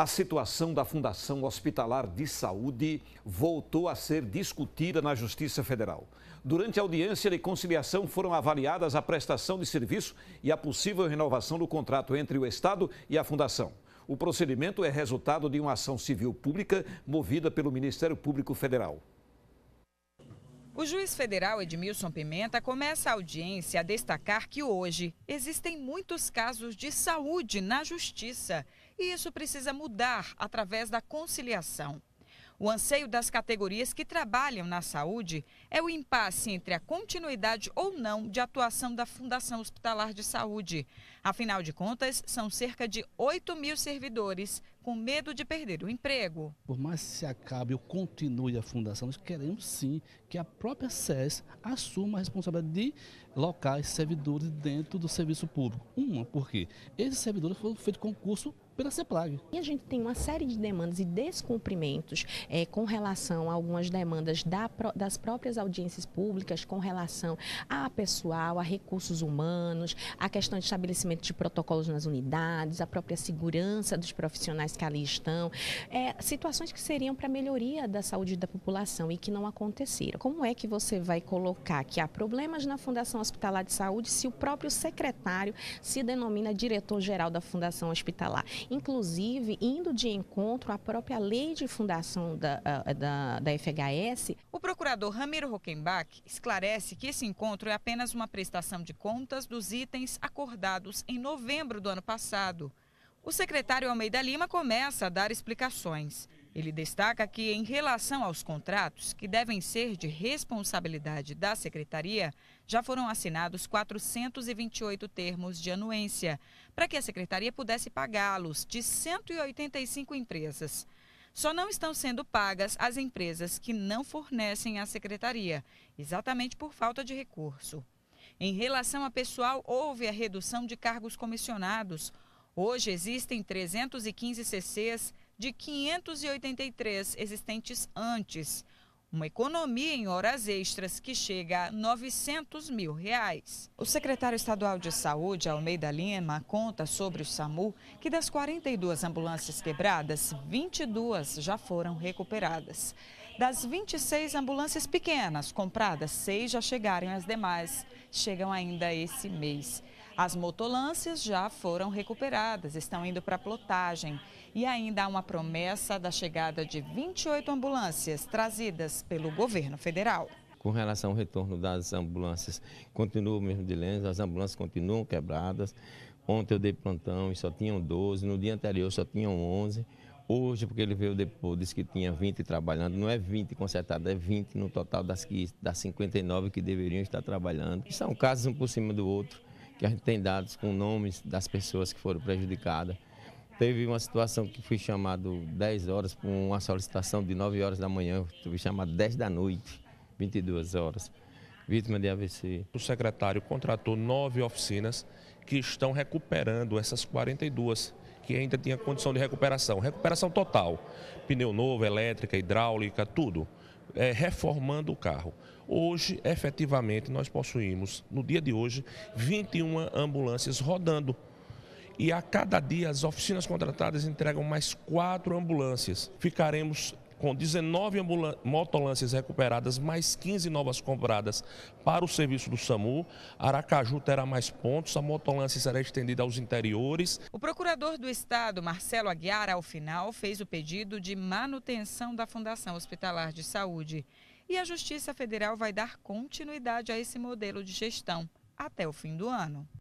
A situação da Fundação Hospitalar de Saúde voltou a ser discutida na Justiça Federal. Durante a audiência de conciliação foram avaliadas a prestação de serviço e a possível renovação do contrato entre o Estado e a Fundação. O procedimento é resultado de uma ação civil pública movida pelo Ministério Público Federal. O juiz federal Edmilson Pimenta começa a audiência a destacar que hoje existem muitos casos de saúde na justiça e isso precisa mudar através da conciliação. O anseio das categorias que trabalham na saúde é o impasse entre a continuidade ou não de atuação da Fundação Hospitalar de Saúde. Afinal de contas, são cerca de 8 mil servidores com medo de perder o emprego. Por mais que se acabe ou continue a fundação, nós queremos sim que a própria SES assuma a responsabilidade de locais servidores dentro do serviço público. Uma, porque esses servidores foram feitos concurso pela CEPLAG. E a gente tem uma série de demandas e descumprimentos é, com relação a algumas demandas da, das próprias audiências públicas, com relação a pessoal, a recursos humanos, a questão de estabelecimento de protocolos nas unidades, a própria segurança dos profissionais que ali estão, é, situações que seriam para melhoria da saúde da população e que não aconteceram. Como é que você vai colocar que há problemas na Fundação Hospitalar de Saúde se o próprio secretário se denomina diretor-geral da Fundação Hospitalar? inclusive indo de encontro à própria lei de fundação da, da, da FHS. O procurador Ramiro Hockenbach esclarece que esse encontro é apenas uma prestação de contas dos itens acordados em novembro do ano passado. O secretário Almeida Lima começa a dar explicações. Ele destaca que, em relação aos contratos que devem ser de responsabilidade da secretaria, já foram assinados 428 termos de anuência, para que a secretaria pudesse pagá-los de 185 empresas. Só não estão sendo pagas as empresas que não fornecem à secretaria, exatamente por falta de recurso. Em relação a pessoal, houve a redução de cargos comissionados. Hoje existem 315 CCs de 583 existentes antes, uma economia em horas extras que chega a 900 mil reais. O secretário estadual de saúde, Almeida Lima, conta sobre o SAMU que das 42 ambulâncias quebradas, 22 já foram recuperadas. Das 26 ambulâncias pequenas compradas, seis já chegaram, as demais chegam ainda esse mês. As motolâncias já foram recuperadas, estão indo para plotagem. E ainda há uma promessa da chegada de 28 ambulâncias trazidas pelo governo federal. Com relação ao retorno das ambulâncias, continua o mesmo dilema, as ambulâncias continuam quebradas. Ontem eu dei plantão e só tinham 12, no dia anterior só tinham 11. Hoje, porque ele veio depois, disse que tinha 20 trabalhando, não é 20 consertado, é 20 no total das, que, das 59 que deveriam estar trabalhando. São casos um por cima do outro que a gente tem dados com nomes das pessoas que foram prejudicadas. Teve uma situação que fui chamado 10 horas por uma solicitação de 9 horas da manhã, fui chamado 10 da noite, 22 horas, vítima de AVC. O secretário contratou nove oficinas que estão recuperando essas 42 que ainda tinha condição de recuperação. Recuperação total, pneu novo, elétrica, hidráulica, tudo é, reformando o carro. Hoje, efetivamente, nós possuímos, no dia de hoje, 21 ambulâncias rodando. E a cada dia as oficinas contratadas entregam mais quatro ambulâncias. Ficaremos com 19 motolâncias recuperadas, mais 15 novas compradas para o serviço do SAMU. Aracaju terá mais pontos, a motolância será estendida aos interiores. O procurador do Estado, Marcelo Aguiar, ao final, fez o pedido de manutenção da Fundação Hospitalar de Saúde. E a Justiça Federal vai dar continuidade a esse modelo de gestão até o fim do ano.